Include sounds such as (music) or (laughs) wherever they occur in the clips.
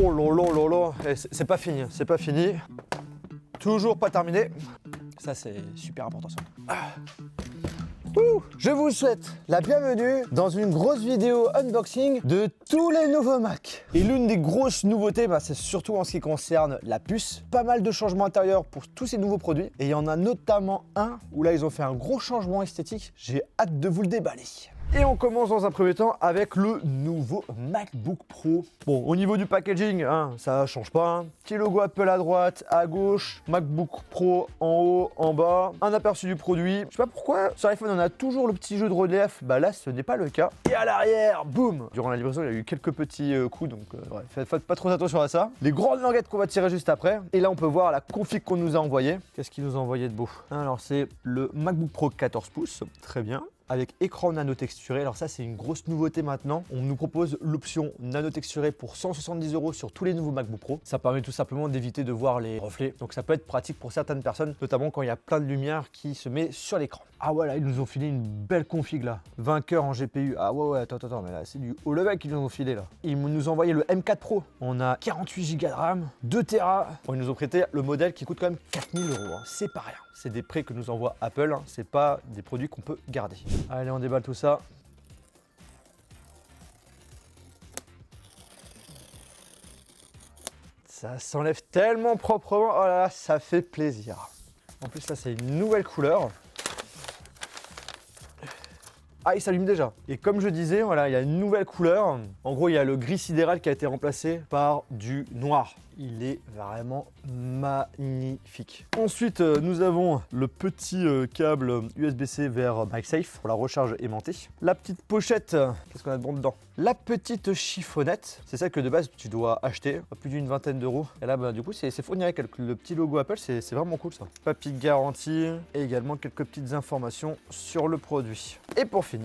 Oh eh, c'est pas fini, c'est pas fini. Toujours pas terminé. Ça, c'est super important ça. Ah. Je vous souhaite la bienvenue dans une grosse vidéo unboxing de tous les nouveaux Mac. Et l'une des grosses nouveautés, bah, c'est surtout en ce qui concerne la puce. Pas mal de changements intérieurs pour tous ces nouveaux produits. Et il y en a notamment un où là, ils ont fait un gros changement esthétique. J'ai hâte de vous le déballer. Et on commence dans un premier temps avec le nouveau MacBook Pro. Bon, au niveau du packaging, hein, ça change pas. Hein. Petit logo Apple à droite, à gauche, MacBook Pro en haut, en bas. Un aperçu du produit. Je sais pas pourquoi, sur iPhone on a toujours le petit jeu de relief. Bah là, ce n'est pas le cas. Et à l'arrière, boum Durant la livraison, il y a eu quelques petits euh, coups, donc euh, faites, pas trop attention à ça. Les grandes languettes qu'on va tirer juste après. Et là, on peut voir la config qu'on nous a envoyée. Qu'est-ce qu'il nous a envoyé de beau Alors, c'est le MacBook Pro 14 pouces. Très bien avec écran nanotexturé. Alors ça, c'est une grosse nouveauté maintenant. On nous propose l'option nanotexturé pour 170 euros sur tous les nouveaux MacBook Pro. Ça permet tout simplement d'éviter de voir les reflets. Donc ça peut être pratique pour certaines personnes, notamment quand il y a plein de lumière qui se met sur l'écran. Ah voilà, ils nous ont filé une belle config là. Vainqueur en GPU. Ah ouais, ouais, attends, attends, mais là, c'est du haut level qu'ils nous ont filé là. Ils nous ont envoyé le M4 Pro. On a 48 Go de RAM, 2 Tera. ils nous ont prêté le modèle qui coûte quand même 4000 euros. Hein. C'est pas rien c'est des prêts que nous envoie Apple, hein. c'est pas des produits qu'on peut garder. Allez, on déballe tout ça. Ça s'enlève tellement proprement, oh là là, ça fait plaisir. En plus là, c'est une nouvelle couleur. Ah, il s'allume déjà. Et comme je disais, voilà, il y a une nouvelle couleur. En gros, il y a le gris sidéral qui a été remplacé par du noir. Il est vraiment magnifique. Ensuite, euh, nous avons le petit euh, câble USB-C vers MagSafe pour la recharge aimantée. La petite pochette, qu'est-ce qu'on a de bon dedans La petite chiffonnette, c'est ça que de base tu dois acheter plus d'une vingtaine d'euros. Et là, bah, du coup, c'est fourni avec le petit logo Apple, c'est vraiment cool ça. Papier de garantie et également quelques petites informations sur le produit. Et pour finir,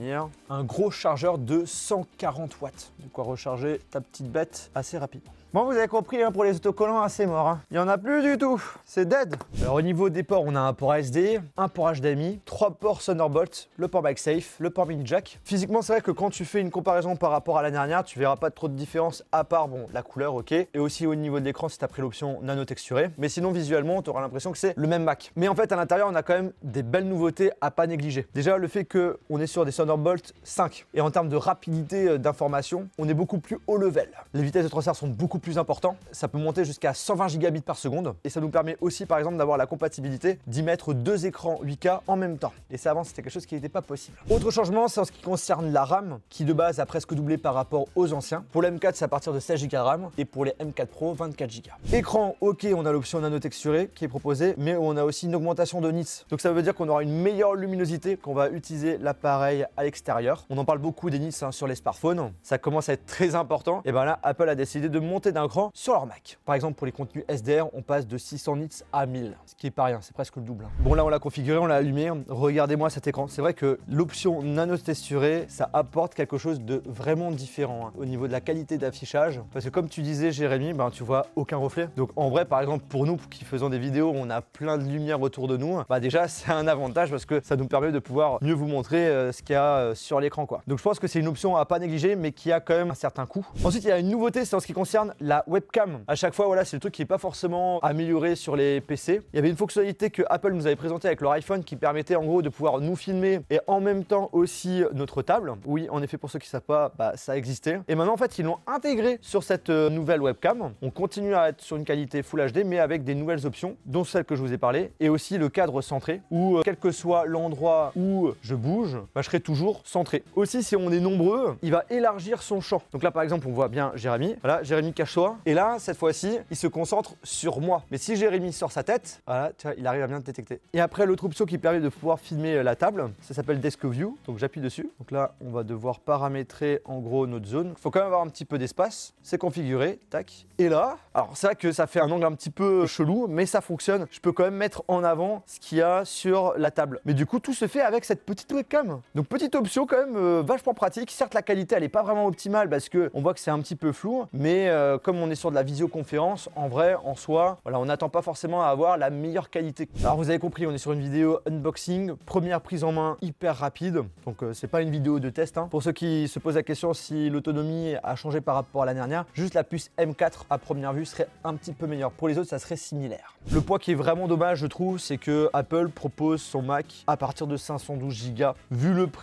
un gros chargeur de 140 watts. De quoi recharger ta petite bête assez rapidement. Bon, vous avez compris, hein, pour les autocollants, assez hein, morts, mort. Hein. Il n'y en a plus du tout. C'est dead. Alors, au niveau des ports, on a un port SD, un port HDMI, trois ports Thunderbolt, le port safe le port mini jack. Physiquement, c'est vrai que quand tu fais une comparaison par rapport à la dernière, tu verras pas trop de différence, à part, bon, la couleur, ok. Et aussi au niveau de l'écran, si tu as pris l'option nano texturé. Mais sinon, visuellement, tu auras l'impression que c'est le même Mac. Mais en fait, à l'intérieur, on a quand même des belles nouveautés à pas négliger. Déjà, le fait qu'on est sur des Thunderbolt 5. Et en termes de rapidité euh, d'information, on est beaucoup plus haut level. Les vitesses de transfert sont beaucoup plus importantes. Ça peut monter jusqu'à 120 gigabits par seconde. Et ça nous permet aussi, par exemple, d'avoir la compatibilité d'y mettre deux écrans 8K en même temps. Et ça, avant, c'était quelque chose qui n'était pas possible. Autre changement, c'est en ce qui concerne la RAM, qui de base a presque doublé par rapport aux anciens. Pour les m 4 c'est à partir de 16 Go de RAM. Et pour les M4 Pro, 24 Go. Écran, ok, on a l'option nanotexturée qui est proposée, mais on a aussi une augmentation de nits. Donc ça veut dire qu'on aura une meilleure luminosité, qu'on va utiliser l'appareil à l'extérieur. On en parle beaucoup des nits hein, sur les smartphones, ça commence à être très important. Et bien là, Apple a décidé de monter d'un cran sur leur Mac. Par exemple, pour les contenus SDR, on passe de 600 nits à 1000, ce qui est pas rien, c'est presque le double. Hein. Bon là, on l'a configuré, on l'a allumé. Regardez-moi cet écran. C'est vrai que l'option nano texturé, ça apporte quelque chose de vraiment différent hein, au niveau de la qualité d'affichage. Parce que comme tu disais, Jérémy, ben tu vois aucun reflet. Donc en vrai, par exemple, pour nous qui faisons des vidéos, on a plein de lumière autour de nous. Bah déjà, c'est un avantage parce que ça nous permet de pouvoir mieux vous montrer euh, ce qu'il euh, sur l'écran quoi. Donc je pense que c'est une option à pas négliger mais qui a quand même un certain coût. Ensuite il y a une nouveauté c'est en ce qui concerne la webcam. À chaque fois voilà c'est le truc qui n'est pas forcément amélioré sur les PC. Il y avait une fonctionnalité que Apple nous avait présentée avec leur iPhone qui permettait en gros de pouvoir nous filmer et en même temps aussi notre table. Oui en effet pour ceux qui savent pas bah, ça existait. Et maintenant en fait ils l'ont intégré sur cette euh, nouvelle webcam. On continue à être sur une qualité Full HD mais avec des nouvelles options dont celle que je vous ai parlé et aussi le cadre centré où euh, quel que soit l'endroit où je bouge bah, je serai toujours centré. Aussi, si on est nombreux, il va élargir son champ. Donc là, par exemple, on voit bien Jérémy. Voilà, Jérémy cache-toi. Et là, cette fois-ci, il se concentre sur moi. Mais si Jérémy sort sa tête, voilà, tu vois, il arrive à bien détecter. Et après, l'autre option qui permet de pouvoir filmer euh, la table, ça s'appelle Desk View. Donc j'appuie dessus. Donc là, on va devoir paramétrer en gros notre zone. Faut quand même avoir un petit peu d'espace. C'est configuré, tac. Et là, alors c'est vrai que ça fait un angle un petit peu chelou, mais ça fonctionne. Je peux quand même mettre en avant ce qu'il y a sur la table. Mais du coup, tout se fait avec cette petite webcam. Donc Petite option quand même euh, vachement pratique. Certes, la qualité, elle n'est pas vraiment optimale parce que on voit que c'est un petit peu flou, mais euh, comme on est sur de la visioconférence, en vrai, en soi, voilà, on n'attend pas forcément à avoir la meilleure qualité. Alors vous avez compris, on est sur une vidéo unboxing, première prise en main hyper rapide. Donc euh, c'est pas une vidéo de test. Hein. Pour ceux qui se posent la question si l'autonomie a changé par rapport à l'année dernière, juste la puce M4 à première vue serait un petit peu meilleure. Pour les autres, ça serait similaire. Le poids qui est vraiment dommage, je trouve, c'est que Apple propose son Mac à partir de 512 Go. Vu le prix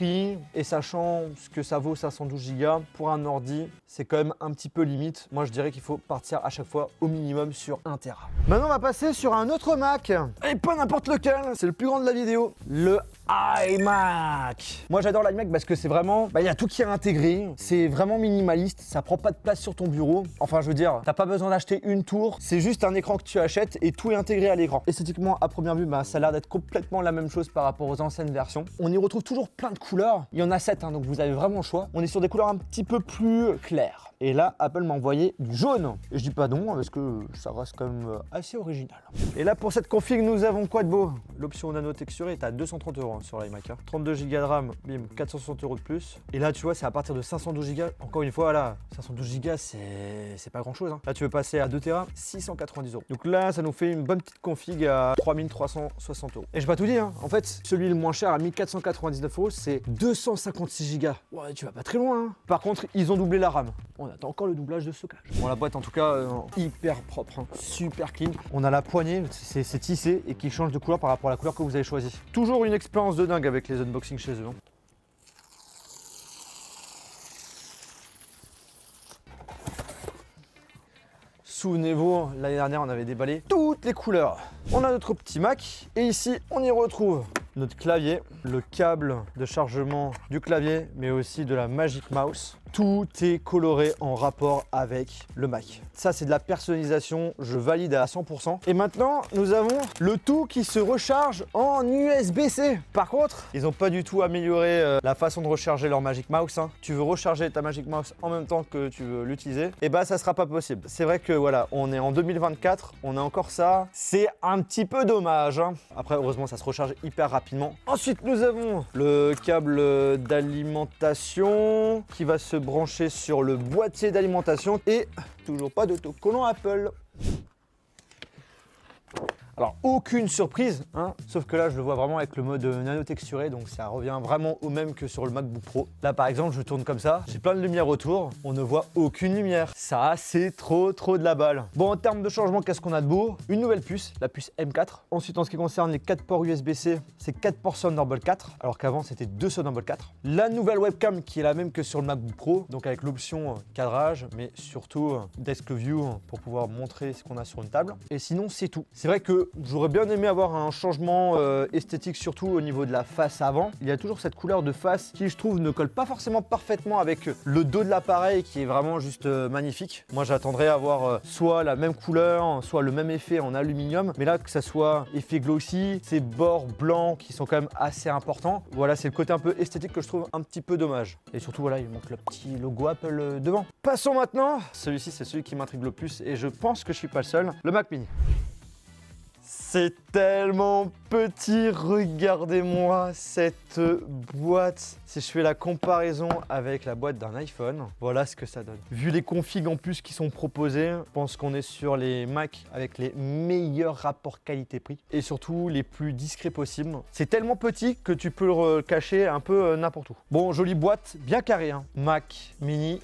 et sachant ce que ça vaut 512 Go pour un ordi, c'est quand même un petit peu limite. Moi, je dirais qu'il faut partir à chaque fois au minimum sur un terrain Maintenant, on va passer sur un autre Mac et pas n'importe lequel. C'est le plus grand de la vidéo, le iMac. Moi, j'adore l'iMac parce que c'est vraiment, bah, il bah, y a tout qui est intégré. C'est vraiment minimaliste. Ça prend pas de place sur ton bureau. Enfin, je veux dire, t'as pas besoin d'acheter une tour. C'est juste un écran que tu achètes et tout est intégré à l'écran. Esthétiquement, à première vue, bah, ça a l'air d'être complètement la même chose par rapport aux anciennes versions. On y retrouve toujours plein de coups. Il y en a 7, hein, donc vous avez vraiment le choix. On est sur des couleurs un petit peu plus claires. Et là, Apple m'a envoyé du jaune. Et je dis pas non, parce que ça reste quand même euh, assez original. Et là, pour cette config, nous avons quoi de beau L'option nano texturée est à 230 euros hein, sur l'iMac. 32 hein. Go de RAM, bim, 460 euros de plus. Et là, tu vois, c'est à partir de 512 Go. Encore une fois, là, 512 Go, c'est pas grand chose. Hein. Là, tu veux passer à 2 Tera, 690 euros. Donc là, ça nous fait une bonne petite config à 3360 euros. Et je vais pas tout dire, hein. en fait, celui le moins cher à 1499 euros, c'est 256 Go. Ouais, tu vas pas très loin. Par contre, ils ont doublé la RAM. On attend encore le doublage de stockage. Bon, la boîte, en tout cas, euh, hyper propre, super clean. On a la poignée, c'est tissé et qui change de couleur par rapport à la couleur que vous avez choisi. Toujours une expérience de dingue avec les unboxings chez eux. Hein. Souvenez-vous, l'année dernière, on avait déballé toutes les couleurs. On a notre petit Mac et ici, on y retrouve notre clavier, le câble de chargement du clavier, mais aussi de la Magic Mouse. Tout est coloré en rapport avec le Mac. Ça, c'est de la personnalisation, je valide à 100%. Et maintenant, nous avons le tout qui se recharge en USB-C. Par contre, ils n'ont pas du tout amélioré euh, la façon de recharger leur Magic Mouse. Hein. Tu veux recharger ta Magic Mouse en même temps que tu veux l'utiliser, et eh bah ben, ça sera pas possible. C'est vrai que voilà, on est en 2024, on a encore ça. C'est un petit peu dommage. Hein. Après, heureusement, ça se recharge hyper rapidement. Ensuite, nous avons le câble d'alimentation qui va se branché sur le boîtier d'alimentation et toujours pas d'autocollant Apple. Alors aucune surprise, hein, sauf que là je le vois vraiment avec le mode euh, nano texturé, donc ça revient vraiment au même que sur le MacBook Pro. Là par exemple je tourne comme ça, j'ai plein de lumière autour, on ne voit aucune lumière. Ça c'est trop trop de la balle. Bon en termes de changement, qu'est-ce qu'on a de beau Une nouvelle puce, la puce M4. Ensuite en ce qui concerne les 4 ports USB-C, c'est 4 ports Thunderbolt 4, alors qu'avant c'était 2 Thunderbolt 4. La nouvelle webcam qui est la même que sur le MacBook Pro, donc avec l'option euh, cadrage, mais surtout euh, desk view pour pouvoir montrer ce qu'on a sur une table. Et sinon c'est tout. C'est vrai que j'aurais bien aimé avoir un changement euh, esthétique, surtout au niveau de la face avant. Il y a toujours cette couleur de face qui, je trouve, ne colle pas forcément parfaitement avec le dos de l'appareil qui est vraiment juste euh, magnifique. Moi, j'attendrais à avoir euh, soit la même couleur, soit le même effet en aluminium. Mais là, que ça soit effet glossy, ces bords blancs qui sont quand même assez importants. Voilà, c'est le côté un peu esthétique que je trouve un petit peu dommage. Et surtout, voilà, il manque le petit logo Apple devant. Passons maintenant. Celui-ci, c'est celui qui m'intrigue le plus et je pense que je suis pas le seul, le Mac Mini c'est tellement petit, regardez-moi cette boîte. Si je fais la comparaison avec la boîte d'un iPhone, voilà ce que ça donne. Vu les configs en plus qui sont proposés, je pense qu'on est sur les Mac avec les meilleurs rapports qualité-prix et surtout les plus discrets possibles. C'est tellement petit que tu peux le cacher un peu euh, n'importe où. Bon, jolie boîte, bien carré. Hein. Mac mini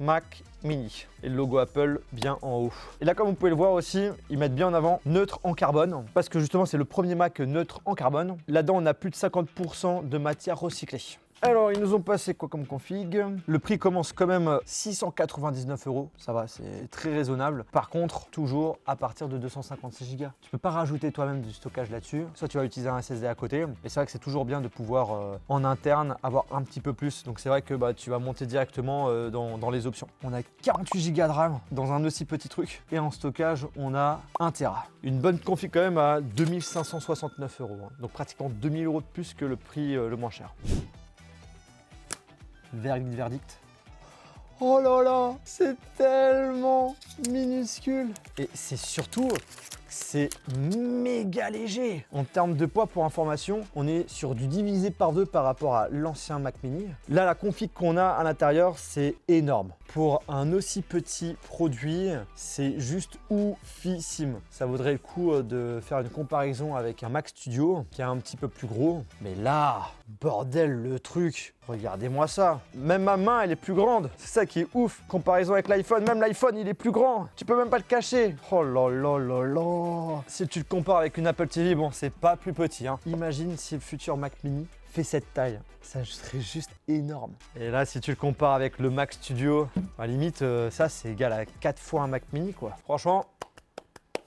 Mac Mini. Et le logo Apple bien en haut. Et là, comme vous pouvez le voir aussi, ils mettent bien en avant neutre en carbone, parce que justement, c'est le premier Mac neutre en carbone. Là-dedans, on a plus de 50% de matière recyclée. Alors, ils nous ont passé quoi comme config Le prix commence quand même 699 euros, ça va, c'est très raisonnable. Par contre, toujours à partir de 256 Go. Tu peux pas rajouter toi-même du stockage là-dessus, soit tu vas utiliser un SSD à côté. Et c'est vrai que c'est toujours bien de pouvoir euh, en interne avoir un petit peu plus. Donc c'est vrai que bah, tu vas monter directement euh, dans, les options. On a 48 Go de RAM dans un aussi petit truc. Et en stockage, on a 1 Tera. Une bonne config quand même à 2569 euros. Hein. Donc pratiquement 2000 euros de plus que le prix euh, le moins cher. Verdict, verdict. Oh là là, c'est tellement minuscule. Et c'est surtout, c'est méga léger. En termes de poids, pour information, on est sur du divisé par deux par rapport à l'ancien Mac Mini. Là, la config qu'on a à l'intérieur, c'est énorme. Pour un aussi petit produit, c'est juste oufissime. Ça vaudrait le coup euh, de faire une comparaison avec un Mac Studio, qui est un petit peu plus gros. Mais là, bordel, le truc Regardez-moi ça. Même ma main, elle est plus grande. C'est ça qui est ouf. Comparaison avec l'iPhone. Même l'iPhone, il est plus grand. Tu peux même pas le cacher. Oh là là là là. Si tu le compares avec une Apple TV, bon, c'est pas plus petit. Hein. Imagine si le futur Mac mini fait cette taille. Ça serait juste énorme. Et là, si tu le compares avec le Mac Studio, à limite, euh, ça, c'est égal à 4 fois un Mac mini, quoi. Franchement,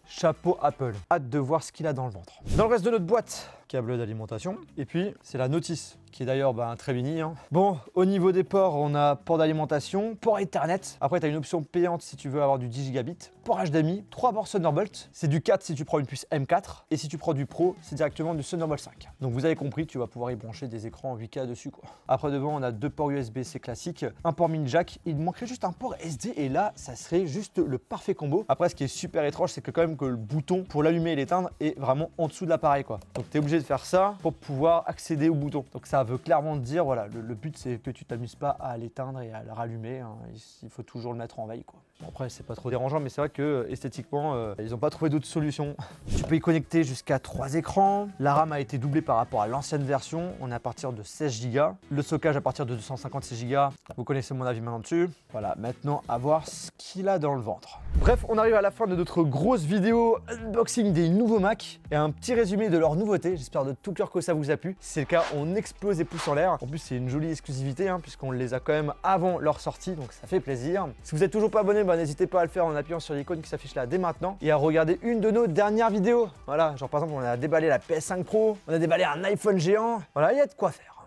chapeau Apple. Hâte de voir ce qu'il a dans le ventre. Dans le reste de notre boîte, câble d'alimentation. Et puis, c'est la notice, qui est d'ailleurs bah, très un hein. Bon, au niveau des ports, on a port d'alimentation, port Ethernet. Après, tu as une option payante si tu veux avoir du 10 gigabit. Port HDMI, trois ports Thunderbolt. C'est du 4 si tu prends une puce M4. Et si tu prends du Pro, c'est directement du Thunderbolt 5. Donc, vous avez compris, tu vas pouvoir y brancher des écrans 8K dessus. Quoi. Après, devant, on a deux ports USB-C classiques, un port mini jack. Il manquerait juste un port SD. Et là, ça serait juste le parfait combo. Après, ce qui est super étrange, c'est que quand même que le bouton pour l'allumer et l'éteindre est vraiment en dessous de l'appareil. quoi. Donc, tu es obligé faire ça pour pouvoir accéder au bouton. Donc ça veut clairement dire, voilà, le, but c'est que tu t'amuses pas à l'éteindre et à le rallumer. Hein. Il, faut toujours le mettre en veille. Quoi. après, c'est pas trop dérangeant, mais c'est vrai que euh, esthétiquement, euh, ils ont pas trouvé d'autre solution. (laughs) tu peux y connecter jusqu'à trois écrans. La RAM a été doublée par rapport à l'ancienne version. On est à partir de 16 Go. Le stockage à partir de 256 Go. Vous connaissez mon avis maintenant dessus. Voilà, maintenant à voir ce qu'il a dans le ventre. Bref, on arrive à la fin de notre grosse vidéo unboxing des nouveaux Mac et un petit résumé de leurs nouveautés. J'espère de tout cœur que ça vous a plu. Si c'est le cas, on explose les pouces en l'air. En plus, c'est une jolie exclusivité hein, puisqu'on les a quand même avant leur sortie, donc ça fait plaisir. Si vous n'êtes toujours pas abonné, bah, n'hésitez pas à le faire en appuyant sur l'icône qui s'affiche là dès maintenant et à regarder une de nos dernières vidéos. Voilà, genre par exemple, on a déballé la PS5 Pro, on a déballé un iPhone géant. Voilà, il y a de quoi faire.